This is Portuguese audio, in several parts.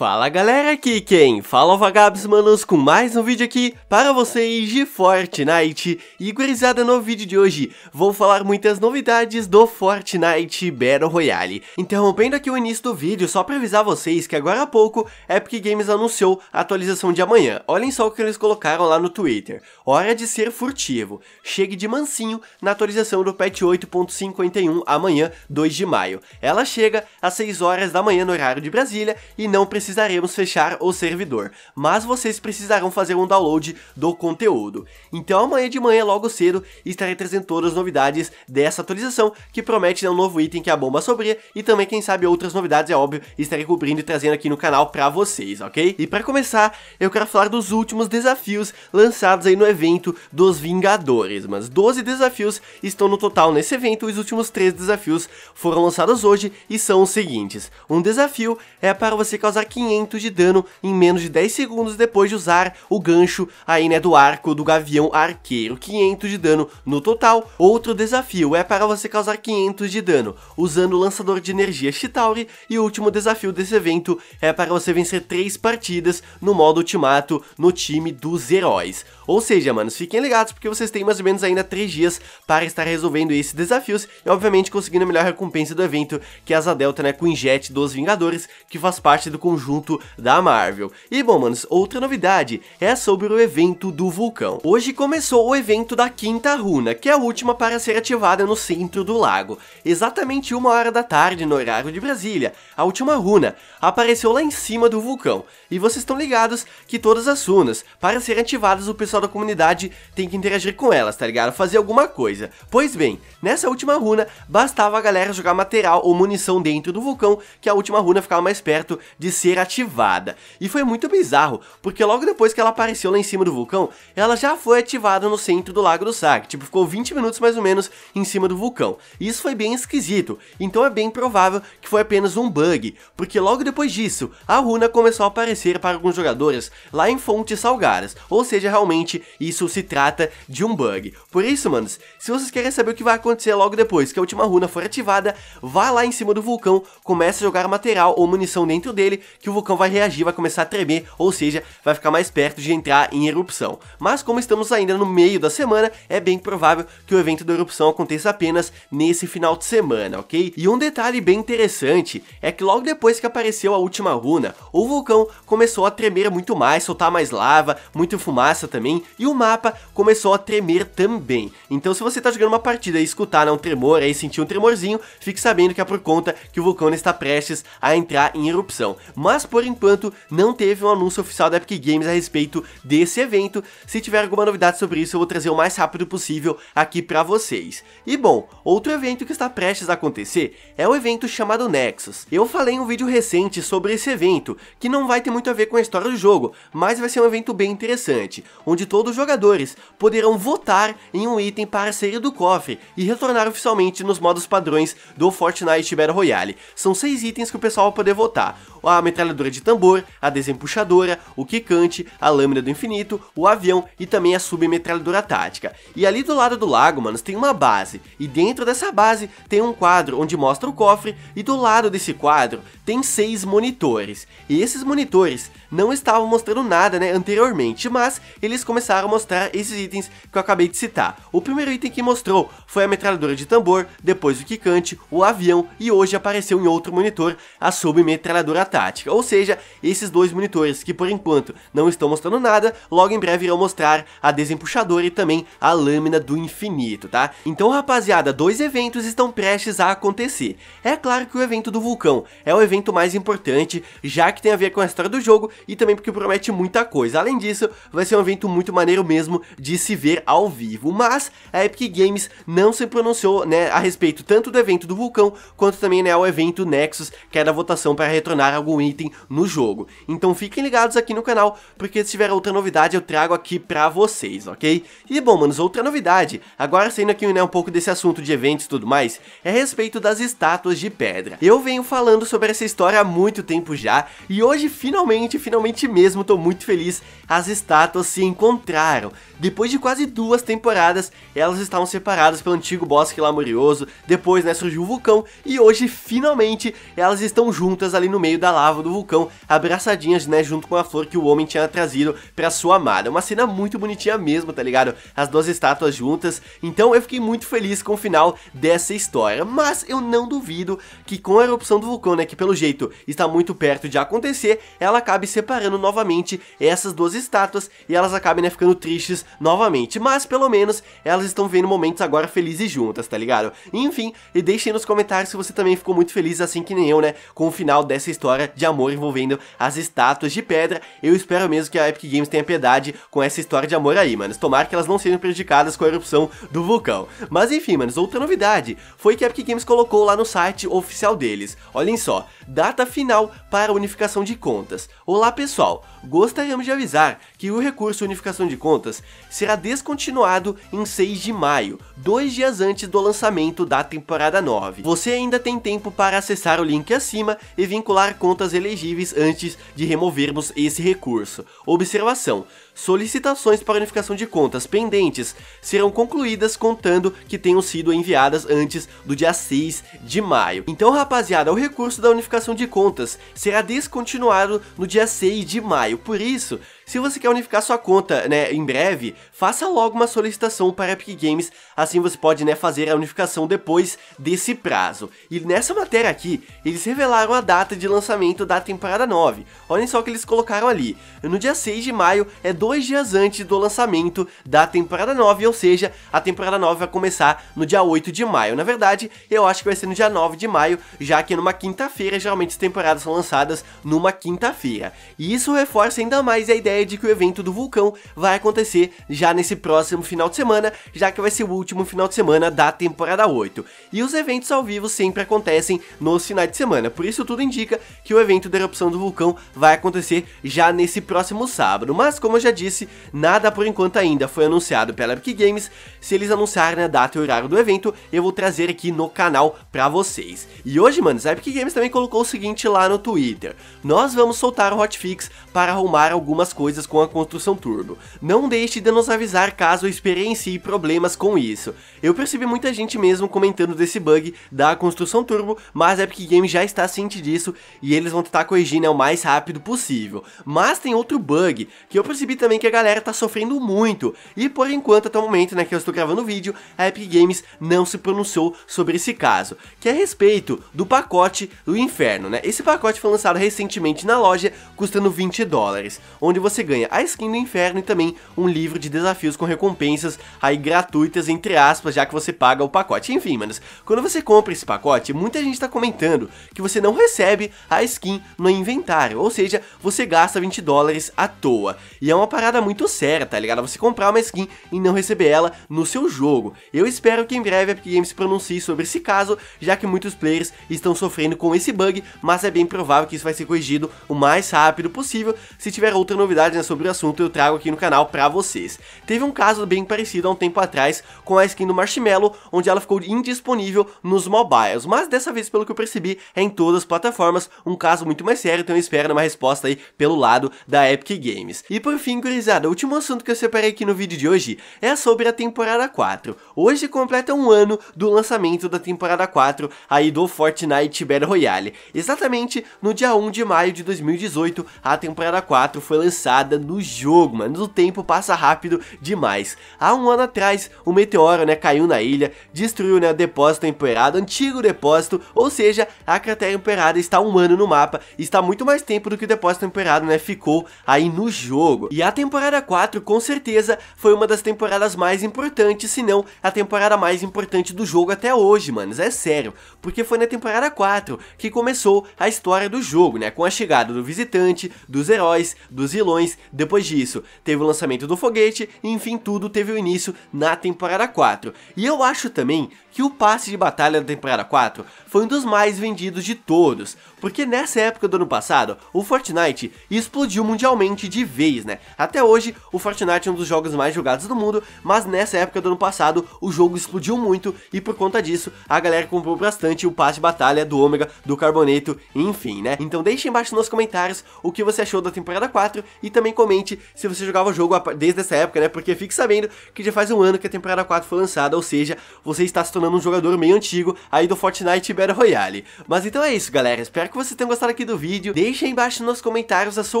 Fala galera, aqui quem fala Vagabs Manos com mais um vídeo aqui para vocês de Fortnite E gurizada, no vídeo de hoje vou falar muitas novidades do Fortnite Battle Royale Interrompendo aqui o início do vídeo só para avisar vocês que agora há pouco Epic Games anunciou a atualização de amanhã Olhem só o que eles colocaram lá no Twitter Hora de ser furtivo, chegue de mansinho na atualização do patch 8.51 amanhã 2 de maio Ela chega às 6 horas da manhã no horário de Brasília e não precisa precisaremos fechar o servidor, mas vocês precisarão fazer um download do conteúdo. Então amanhã de manhã, logo cedo, estarei trazendo todas as novidades dessa atualização, que promete né, um novo item que é a bomba sobria, e também, quem sabe, outras novidades, é óbvio, estarei cobrindo e trazendo aqui no canal pra vocês, ok? E pra começar, eu quero falar dos últimos desafios lançados aí no evento dos Vingadores, mas 12 desafios estão no total nesse evento, os últimos 3 desafios foram lançados hoje e são os seguintes. Um desafio é para você causar 500 de dano em menos de 10 segundos depois de usar o gancho aí, né, do arco do gavião arqueiro. 500 de dano no total. Outro desafio é para você causar 500 de dano usando o lançador de energia Chitauri. E o último desafio desse evento é para você vencer 3 partidas no modo ultimato no time dos heróis. Ou seja, manos, fiquem ligados porque vocês têm mais ou menos ainda 3 dias para estar resolvendo esses desafios e obviamente conseguindo a melhor recompensa do evento, que é a Zadelta Delta, né, com o Injet dos Vingadores, que faz parte do conjunto conjunto da Marvel. E bom, manos, outra novidade é sobre o evento do vulcão. Hoje começou o evento da quinta runa, que é a última para ser ativada no centro do lago. Exatamente uma hora da tarde, no horário de Brasília, a última runa apareceu lá em cima do vulcão. E vocês estão ligados que todas as runas, para serem ativadas, o pessoal da comunidade tem que interagir com elas, tá ligado? Fazer alguma coisa. Pois bem, nessa última runa, bastava a galera jogar material ou munição dentro do vulcão, que a última runa ficava mais perto de ser ser ativada. E foi muito bizarro, porque logo depois que ela apareceu lá em cima do vulcão, ela já foi ativada no centro do Lago do Sac, tipo, ficou 20 minutos mais ou menos em cima do vulcão. E isso foi bem esquisito, então é bem provável que foi apenas um bug, porque logo depois disso, a runa começou a aparecer para alguns jogadores lá em fontes salgadas, ou seja, realmente isso se trata de um bug. Por isso, manos, se vocês querem saber o que vai acontecer logo depois que a última runa for ativada, vá lá em cima do vulcão, começa a jogar material ou munição dentro dele, que o vulcão vai reagir, vai começar a tremer, ou seja, vai ficar mais perto de entrar em erupção. Mas como estamos ainda no meio da semana, é bem provável que o evento da erupção aconteça apenas nesse final de semana, ok? E um detalhe bem interessante é que logo depois que apareceu a última runa, o vulcão começou a tremer muito mais, soltar mais lava, muito fumaça também, e o mapa começou a tremer também. Então se você está jogando uma partida e escutar né, um tremor, aí sentir um tremorzinho, fique sabendo que é por conta que o vulcão está prestes a entrar em erupção. Mas mas por enquanto não teve um anúncio oficial da Epic Games a respeito desse evento. Se tiver alguma novidade sobre isso, eu vou trazer o mais rápido possível aqui para vocês. E bom, outro evento que está prestes a acontecer é o evento chamado Nexus. Eu falei em um vídeo recente sobre esse evento, que não vai ter muito a ver com a história do jogo, mas vai ser um evento bem interessante, onde todos os jogadores poderão votar em um item para sair do cofre e retornar oficialmente nos modos padrões do Fortnite Battle Royale. São seis itens que o pessoal vai poder votar. Ah, metralhadora de tambor, a desempuxadora, o quicante, a lâmina do infinito, o avião e também a submetralhadora tática. E ali do lado do lago, manos, tem uma base, e dentro dessa base tem um quadro onde mostra o cofre, e do lado desse quadro tem seis monitores. E esses monitores não estavam mostrando nada, né, anteriormente, mas eles começaram a mostrar esses itens que eu acabei de citar. O primeiro item que mostrou foi a metralhadora de tambor, depois o quicante, o avião e hoje apareceu em outro monitor a submetralhadora tática ou seja, esses dois monitores que por enquanto não estão mostrando nada, logo em breve irão mostrar a desempuxadora e também a lâmina do infinito, tá? Então rapaziada, dois eventos estão prestes a acontecer. É claro que o evento do vulcão é o evento mais importante, já que tem a ver com a história do jogo e também porque promete muita coisa. Além disso, vai ser um evento muito maneiro mesmo de se ver ao vivo, mas a Epic Games não se pronunciou né, a respeito tanto do evento do vulcão quanto também né, ao evento Nexus, que é da votação para retornar algum item item no jogo. Então fiquem ligados aqui no canal, porque se tiver outra novidade eu trago aqui pra vocês, ok? E bom, manos, outra novidade, agora saindo aqui né, um pouco desse assunto de eventos e tudo mais, é a respeito das estátuas de pedra. Eu venho falando sobre essa história há muito tempo já, e hoje finalmente, finalmente mesmo, tô muito feliz, as estátuas se encontraram. Depois de quase duas temporadas, elas estavam separadas pelo antigo bosque lamurioso, depois né, surgiu o vulcão, e hoje finalmente elas estão juntas ali no meio da lava do do vulcão, abraçadinhas, né, junto com a flor que o homem tinha trazido pra sua amada. Uma cena muito bonitinha mesmo, tá ligado? As duas estátuas juntas. Então eu fiquei muito feliz com o final dessa história. Mas eu não duvido que com a erupção do vulcão, né, que pelo jeito está muito perto de acontecer, ela acabe separando novamente essas duas estátuas e elas acabem, né, ficando tristes novamente. Mas pelo menos elas estão vendo momentos agora felizes juntas, tá ligado? Enfim, e deixem nos comentários se você também ficou muito feliz assim que nem eu, né, com o final dessa história de amor envolvendo as estátuas de pedra. Eu espero mesmo que a Epic Games tenha piedade com essa história de amor aí, mano. Tomara que elas não sejam prejudicadas com a erupção do vulcão. Mas enfim, mano, outra novidade foi que a Epic Games colocou lá no site oficial deles. Olhem só, data final para unificação de contas. Olá pessoal, gostaríamos de avisar que o recurso unificação de contas será descontinuado em 6 de maio, dois dias antes do lançamento da temporada 9. Você ainda tem tempo para acessar o link acima e vincular contas elegíveis antes de removermos esse recurso. Observação: solicitações para unificação de contas pendentes serão concluídas contando que tenham sido enviadas antes do dia 6 de maio. Então, rapaziada, o recurso da unificação de contas será descontinuado no dia 6 de maio. Por isso, se você quer unificar sua conta, né, em breve, faça logo uma solicitação para Epic Games, assim você pode, né, fazer a unificação depois desse prazo. E nessa matéria aqui, eles revelaram a data de lançamento da temporada 9. Olhem só o que eles colocaram ali. No dia 6 de maio é dois dias antes do lançamento da temporada 9, ou seja, a temporada 9 vai começar no dia 8 de maio. Na verdade, eu acho que vai ser no dia 9 de maio, já que é numa quinta-feira, geralmente as temporadas são lançadas numa quinta-feira. E isso reforça ainda mais a ideia de que o evento do vulcão vai acontecer já nesse próximo final de semana, já que vai ser o último final de semana da temporada 8. E os eventos ao vivo sempre acontecem nos finais de semana, por isso tudo indica que o evento da erupção do vulcão vai acontecer já nesse próximo sábado. Mas como eu já já disse, nada por enquanto ainda foi anunciado pela Epic Games. Se eles anunciarem a data e o horário do evento, eu vou trazer aqui no canal pra vocês. E hoje, mano a Epic Games também colocou o seguinte lá no Twitter. Nós vamos soltar o hotfix para arrumar algumas coisas com a construção turbo. Não deixe de nos avisar caso experiencie problemas com isso. Eu percebi muita gente mesmo comentando desse bug da construção turbo, mas a Epic Games já está ciente disso e eles vão tentar corrigir né, o mais rápido possível. Mas tem outro bug que eu percebi também que a galera tá sofrendo muito. E por enquanto, até o momento né, que eu estou gravando o vídeo, a Epic Games não se pronunciou sobre esse caso, que é a respeito do pacote do inferno, né? Esse pacote foi lançado recentemente na loja, custando 20 dólares, onde você ganha a skin do inferno e também um livro de desafios com recompensas aí gratuitas, entre aspas, já que você paga o pacote. Enfim, manos, quando você compra esse pacote, muita gente tá comentando que você não recebe a skin no inventário, ou seja, você gasta 20 dólares à toa. E é uma parada muito séria, tá ligado? Você comprar uma skin e não receber ela no seu jogo. Eu espero que em breve a Epic Games se pronuncie sobre esse caso, já que muitos players estão sofrendo com esse bug, mas é bem provável que isso vai ser corrigido o mais rápido possível. Se tiver outra novidade né, sobre o assunto, eu trago aqui no canal pra vocês. Teve um caso bem parecido há um tempo atrás com a skin do Marshmallow, onde ela ficou indisponível nos mobiles, mas dessa vez, pelo que eu percebi, é em todas as plataformas, um caso muito mais sério, então eu espero uma resposta aí pelo lado da Epic Games. E por fim, gurizada? O último assunto que eu separei aqui no vídeo de hoje é sobre a temporada 4. Hoje completa um ano do lançamento da temporada 4 aí do Fortnite Battle Royale. Exatamente no dia 1 de maio de 2018, a temporada 4 foi lançada no jogo, mano. O tempo passa rápido demais. Há um ano atrás, o meteoro, né, caiu na ilha, destruiu, né, o depósito empoeirado, antigo depósito, ou seja, a cratera emperada está um ano no mapa, está muito mais tempo do que o depósito emperado né, ficou aí no jogo. E a a temporada 4, com certeza, foi uma das temporadas mais importantes, se não a temporada mais importante do jogo até hoje, manos, é sério, porque foi na temporada 4 que começou a história do jogo, né, com a chegada do visitante, dos heróis, dos vilões, depois disso teve o lançamento do foguete, enfim, tudo teve o início na temporada 4. E eu acho também que o passe de batalha da temporada 4 foi um dos mais vendidos de todos, porque nessa época do ano passado, o Fortnite explodiu mundialmente de vez, né? Até hoje, o Fortnite é um dos jogos mais jogados do mundo, mas nessa época do ano passado, o jogo explodiu muito e por conta disso, a galera comprou bastante o passe de batalha do Ômega, do Carboneto, enfim, né? Então deixe embaixo nos comentários o que você achou da temporada 4 e também comente se você jogava o jogo desde essa época, né? Porque fique sabendo que já faz um ano que a temporada 4 foi lançada, ou seja, você está se um jogador meio antigo aí do Fortnite Battle Royale. Mas então é isso, galera. Espero que vocês tenham gostado aqui do vídeo. Deixa aí embaixo nos comentários a sua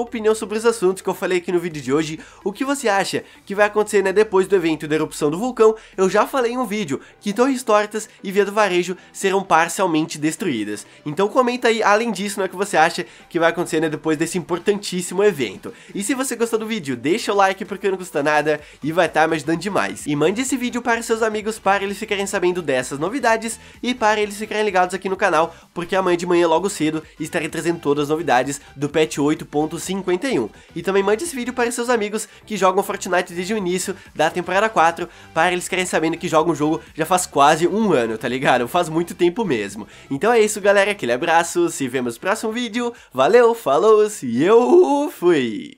opinião sobre os assuntos que eu falei aqui no vídeo de hoje. O que você acha que vai acontecer né, depois do evento da erupção do vulcão? Eu já falei em um vídeo que torres tortas e via do varejo serão parcialmente destruídas. Então comenta aí, além disso, né, o que você acha que vai acontecer né, depois desse importantíssimo evento. E se você gostou do vídeo, deixa o like porque não custa nada e vai estar tá me ajudando demais. E mande esse vídeo para seus amigos para eles ficarem sabendo dessas novidades e para eles ficarem ligados aqui no canal, porque amanhã de manhã logo cedo estarei trazendo todas as novidades do patch 8.51. E também mande esse vídeo para seus amigos que jogam Fortnite desde o início da temporada 4, para eles ficarem sabendo que jogam o jogo já faz quase um ano, tá ligado? Faz muito tempo mesmo. Então é isso galera, aquele abraço, se vemos no próximo vídeo, valeu, falou e eu fui!